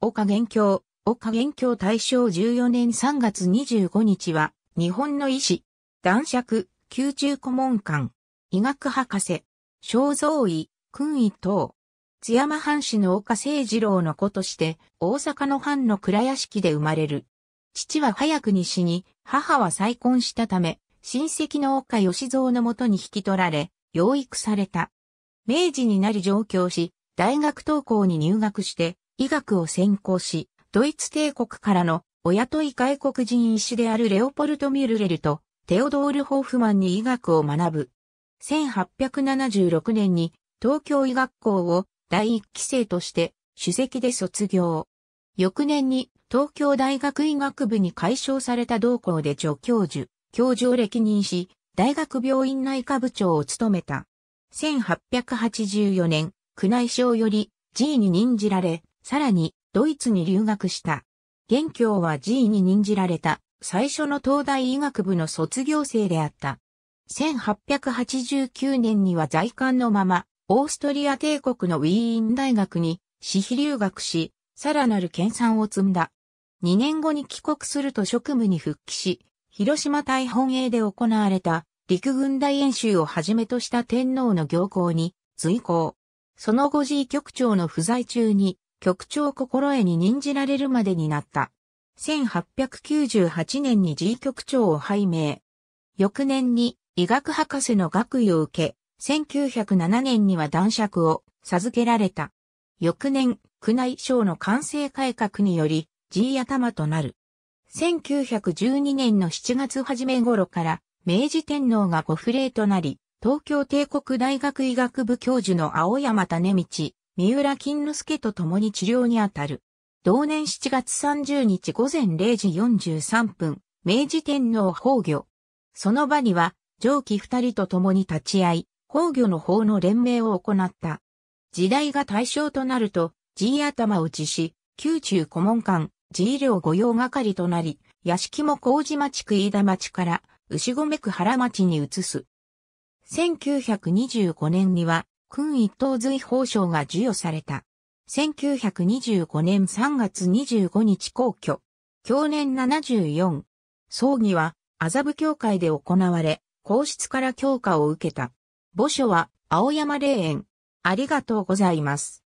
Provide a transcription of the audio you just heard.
岡元京、岡元京大正14年3月25日は、日本の医師、男爵、宮中顧問官、医学博士、肖像医、君医等。津山藩士の岡誠二郎の子として、大阪の藩の倉屋敷で生まれる。父は早くに死に、母は再婚したため、親戚の岡義蔵のもとに引き取られ、養育された。明治になり上京し、大学登校に入学して、医学を専攻し、ドイツ帝国からのお雇い外国人医師であるレオポルト・ミュルレルとテオドール・ホーフマンに医学を学ぶ。1876年に東京医学校を第一期生として主席で卒業。翌年に東京大学医学部に改称された同校で助教授、教授を歴任し、大学病院内科部長を務めた。1884年、宮内省より G に任じられ、さらに、ドイツに留学した。元教は G に任じられた、最初の東大医学部の卒業生であった。1889年には在官のまま、オーストリア帝国のウィーン大学に、私費留学し、さらなる研鑽を積んだ。2年後に帰国すると職務に復帰し、広島大本営で行われた陸軍大演習をはじめとした天皇の行幸に随行。その後 G 局長の不在中に局長心得に任じられるまでになった。1898年に G 局長を拝命。翌年に医学博士の学位を受け、1907年には男爵を授けられた。翌年、宮内省の完成改革により、G 頭となる。1912年の7月初め頃から、明治天皇がご不礼となり、東京帝国大学医学部教授の青山種道、三浦金之助と共に治療にあたる。同年7月30日午前0時43分、明治天皇崩御。その場には、上記二人と共に立ち会い、崩御の法の連盟を行った。時代が対象となると、G 頭打ちし、宮中古門館、G 医療御用係となり、屋敷も麹町区飯田町から、牛込区原町に移す。1925年には、勲一等随法賞が授与された。1925年3月25日皇居。去年74。葬儀は麻布教会で行われ、皇室から教化を受けた。墓所は青山霊園。ありがとうございます。